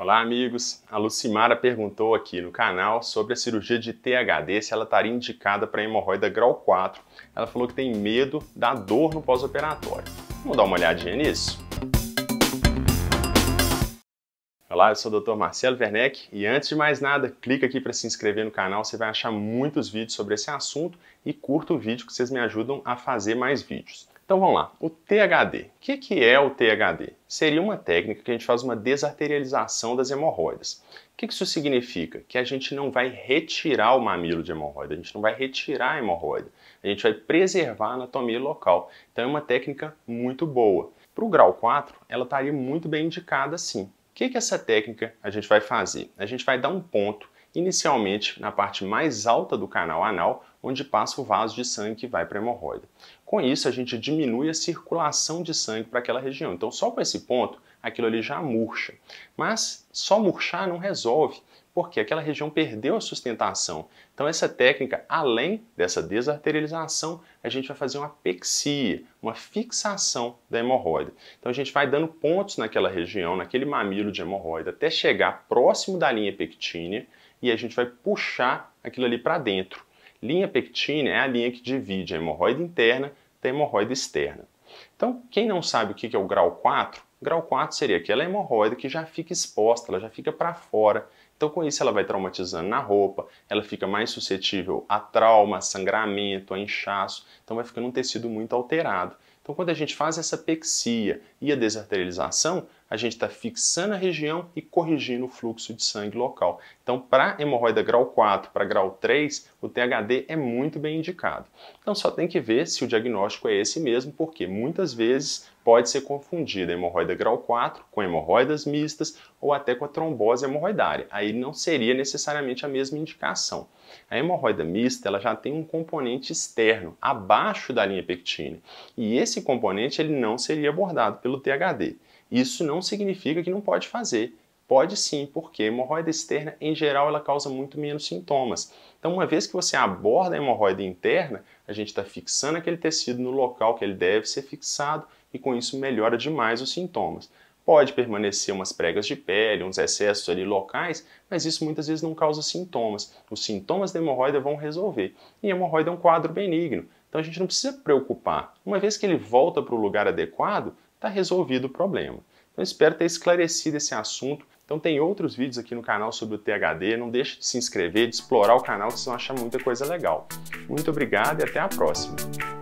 Olá, amigos. A Lucimara perguntou aqui no canal sobre a cirurgia de THD, se ela estaria indicada para hemorroida grau 4. Ela falou que tem medo da dor no pós-operatório. Vamos dar uma olhadinha nisso? Olá, eu sou o Dr. Marcelo Werneck e antes de mais nada, clica aqui para se inscrever no canal, você vai achar muitos vídeos sobre esse assunto e curta o vídeo que vocês me ajudam a fazer mais vídeos. Então vamos lá, o THD. O que, que é o THD? Seria uma técnica que a gente faz uma desarterialização das hemorroidas. O que, que isso significa? Que a gente não vai retirar o mamilo de hemorroida, a gente não vai retirar a hemorroida, a gente vai preservar a anatomia local. Então é uma técnica muito boa. Para o grau 4, ela estaria tá muito bem indicada sim. O que, que essa técnica a gente vai fazer? A gente vai dar um ponto inicialmente na parte mais alta do canal anal, onde passa o vaso de sangue que vai para a hemorroida. Com isso, a gente diminui a circulação de sangue para aquela região. Então, só com esse ponto, aquilo ali já murcha. Mas só murchar não resolve, porque aquela região perdeu a sustentação. Então essa técnica, além dessa desarterialização, a gente vai fazer uma pexia, uma fixação da hemorroida. Então a gente vai dando pontos naquela região, naquele mamilo de hemorroida, até chegar próximo da linha pectínea e a gente vai puxar aquilo ali para dentro. Linha pectínea é a linha que divide a hemorroida interna da hemorroida externa. Então, quem não sabe o que é o grau 4, Grau 4 seria aquela é hemorroida que já fica exposta, ela já fica para fora. Então, com isso, ela vai traumatizando na roupa, ela fica mais suscetível a trauma, a sangramento, a inchaço. Então, vai ficando um tecido muito alterado. Então, quando a gente faz essa pexia e a desarterialização, a gente está fixando a região e corrigindo o fluxo de sangue local. Então, para hemorroida grau 4 para grau 3, o THD é muito bem indicado. Então, só tem que ver se o diagnóstico é esse mesmo, porque muitas vezes pode ser confundida a hemorroida grau 4 com hemorroidas mistas ou até com a trombose hemorroidária. Aí não seria necessariamente a mesma indicação. A hemorroida mista ela já tem um componente externo abaixo da linha pectina e esse componente ele não seria abordado pelo THD. Isso não não significa que não pode fazer. Pode sim, porque a hemorroida externa, em geral, ela causa muito menos sintomas. Então, uma vez que você aborda a hemorroida interna, a gente está fixando aquele tecido no local que ele deve ser fixado e com isso melhora demais os sintomas. Pode permanecer umas pregas de pele, uns excessos ali locais, mas isso muitas vezes não causa sintomas. Os sintomas da hemorroida vão resolver. E a hemorroida é um quadro benigno, então a gente não precisa preocupar. Uma vez que ele volta para o lugar adequado, está resolvido o problema. Então espero ter esclarecido esse assunto. Então tem outros vídeos aqui no canal sobre o THD, não deixe de se inscrever, de explorar o canal que vocês vão achar muita coisa legal. Muito obrigado e até a próxima!